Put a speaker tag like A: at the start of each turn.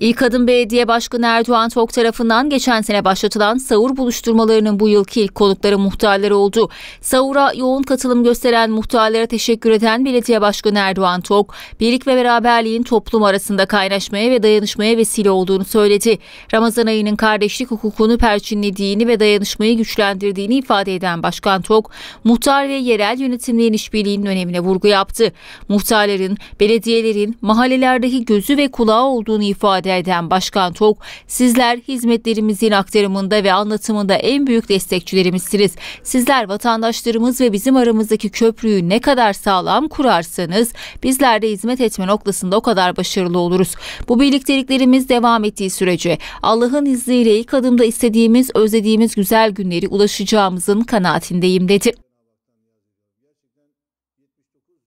A: İlk Kadın Belediye Başkanı Erdoğan Tok tarafından geçen sene başlatılan sahur buluşturmalarının bu yılki ilk konukları muhtarlar oldu. Sahura yoğun katılım gösteren muhtarlara teşekkür eden Belediye Başkanı Erdoğan Tok, birlik ve beraberliğin toplum arasında kaynaşmaya ve dayanışmaya vesile olduğunu söyledi. Ramazan ayının kardeşlik hukukunu perçinlediğini ve dayanışmayı güçlendirdiğini ifade eden Başkan Tok, muhtar ve yerel yönetimlerin işbirliğinin önemine vurgu yaptı. Muhtarların, belediyelerin mahallelerdeki gözü ve kulağı olduğunu ifade ifade eden Başkan Tok, sizler hizmetlerimizin aktarımında ve anlatımında en büyük destekçilerimizsiniz. Sizler vatandaşlarımız ve bizim aramızdaki köprüyü ne kadar sağlam kurarsanız bizler de hizmet etme noktasında o kadar başarılı oluruz. Bu birlikteliklerimiz devam ettiği sürece Allah'ın izniyle ilk adımda istediğimiz, özlediğimiz güzel günleri ulaşacağımızın kanaatindeyim dedi.